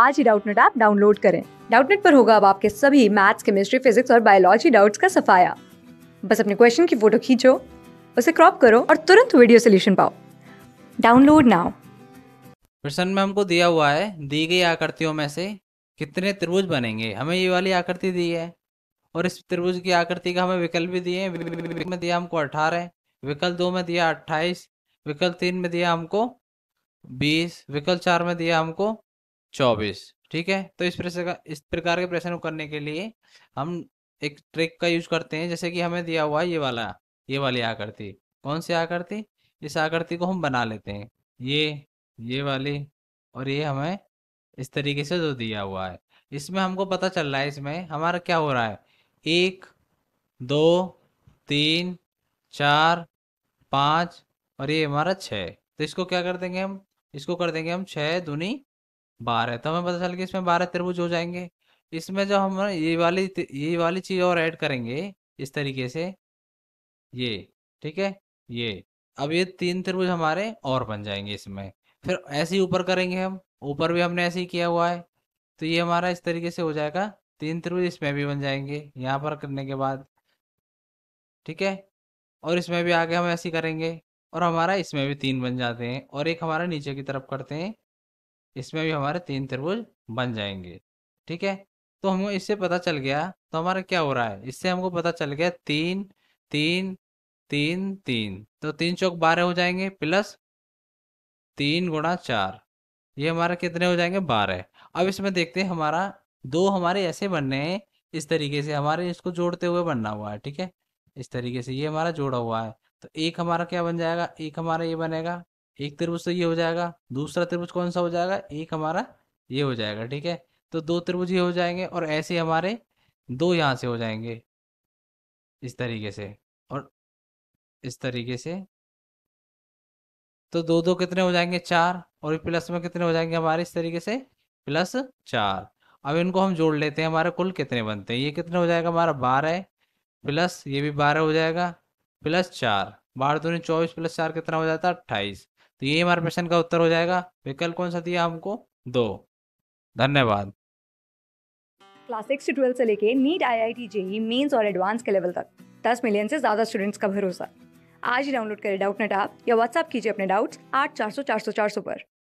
आज ही Doubtnet app download करें डाउटनेट पर होगा अब आपके सभी मैथ्स केमिस्ट्री फिजिक्स और बायोलॉजी डाउट्स का सफाया बस अपने क्वेश्चन की फोटो खींचो उसे क्रॉप करो और तुरंत वीडियो सोल्यूशन पाओ डाउनलोड नाउ प्रश्न में हमको दिया हुआ है दी गई आकृतियों में से कितने त्रिभुज बनेंगे हमें ये वाली आकृति दी है और इस त्रिभुज की आकृति का हमें विकल्प भी दिए विकल्प में दिया हमको अठारह विकल्प दो में दिया अट्ठाईस विकल्प तीन में दिया हमको बीस विकल्प चार में दिया हमको चौबीस ठीक है तो इस प्रश्न का इस प्रकार के प्रश्न को करने के लिए हम एक ट्रिक का यूज करते हैं जैसे कि हमें दिया हुआ है ये वाला ये वाली आकृति कौन सी आकृति इस आकृति को हम बना लेते हैं ये ये वाली और ये हमें इस तरीके से जो दिया हुआ है इसमें हमको पता चल रहा है इसमें हमारा क्या हो रहा है एक दो तीन चार पाँच और ये हमारा छः तो इसको क्या कर देंगे हम इसको कर देंगे हम छः दुनी बारह तो हमें पता चल गया इसमें बारह त्रिभुज हो जाएंगे इसमें जो हम ये वाली ये वाली चीज़ और ऐड करेंगे इस तरीके से ये ठीक है ये अब ये तीन त्रिभुज हमारे और बन जाएंगे इसमें फिर ऐसे ही ऊपर करेंगे हम ऊपर भी हमने ऐसे ही किया हुआ है तो ये हमारा इस तरीके से हो जाएगा तीन त्रिभुज इसमें भी बन जाएंगे यहाँ पर करने के बाद ठीक है और इसमें भी आगे हम ऐसे ही करेंगे और हमारा इसमें भी तीन बन जाते हैं और एक हमारा नीचे की तरफ करते हैं इसमें भी हमारे तीन त्रिभुज बन जाएंगे ठीक है तो हमें इससे पता चल गया तो हमारा क्या हो रहा है इससे हमको पता चल गया तीन तीन तीन तीन तो तीन चौक बारह हो जाएंगे प्लस तीन गुणा चार ये हमारे कितने हो जाएंगे बारह अब इसमें देखते हैं हमारा दो हमारे ऐसे बनने हैं इस तरीके से हमारे इसको जोड़ते हुए बनना हुआ है ठीक है इस तरीके से ये हमारा जोड़ा हुआ है तो एक हमारा क्या बन जाएगा एक हमारा ये बनेगा एक त्रिभुज तो ये हो जाएगा दूसरा त्रिभुज कौन सा हो जाएगा एक हमारा ये हो जाएगा ठीक है तो दो त्रिभुज ये हो जाएंगे और ऐसे हमारे दो यहाँ से हो जाएंगे इस तरीके से और इस तरीके से तो दो दो कितने हो जाएंगे चार और प्लस में कितने हो जाएंगे हमारे इस तरीके से प्लस चार अब इनको हम जोड़ लेते हैं हमारे कुल कितने बनते हैं ये कितने हो जाएगा हमारा बारह प्लस ये भी बारह हो जाएगा प्लस चार बारह दो चौबीस प्लस चार कितना हो जाता है अट्ठाईस तो ये हमारे प्रश्न का उत्तर हो जाएगा विकल्प कौन सा दिया हमको दो धन्यवाद क्लास सिक्स से ट्वेल्थ से लेके NEET I I T JEE mains और एडवांस के लेवल तक दस मिलियन से ज़्यादा स्टूडेंट्स का भरोसा आज ही डाउनलोड करें डाउट नेट आप या व्हाट्सअप कीजिए अपने डाउट्स आठ चार सौ चार सौ चार सौ पर